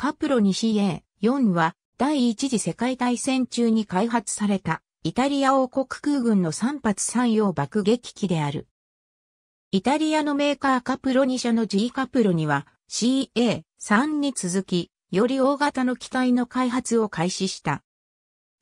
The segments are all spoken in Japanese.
カプロ c A4 は第一次世界大戦中に開発されたイタリア王国空軍の3発3用爆撃機である。イタリアのメーカーカプロ2社の G カプロには CA3 に続きより大型の機体の開発を開始した。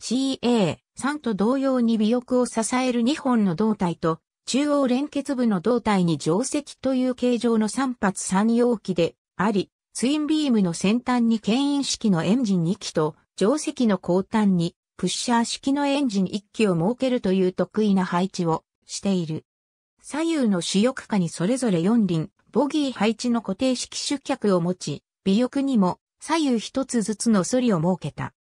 CA3 と同様に尾翼を支える2本の胴体と中央連結部の胴体に定石という形状の3発3容器であり、ツインビームの先端に牽引式のエンジン2機と、定石の後端に、プッシャー式のエンジン1機を設けるという得意な配置をしている。左右の主翼下にそれぞれ4輪、ボギー配置の固定式出脚を持ち、尾翼にも左右一つずつのソリを設けた。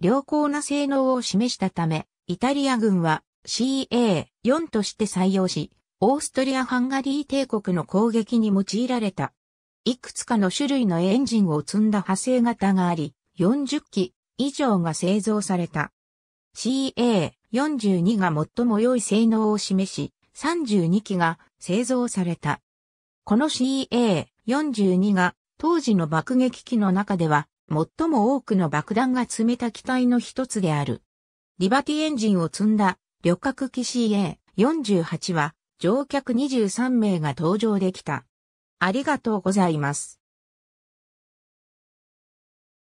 良好な性能を示したため、イタリア軍は CA4 として採用し、オーストリア・ハンガリー帝国の攻撃に用いられた。いくつかの種類のエンジンを積んだ派生型があり、40機以上が製造された。CA42 が最も良い性能を示し、32機が製造された。この CA42 が当時の爆撃機の中では最も多くの爆弾が積めた機体の一つである。リバティエンジンを積んだ旅客機 CA48 は乗客23名が搭乗できた。ありがとうございます。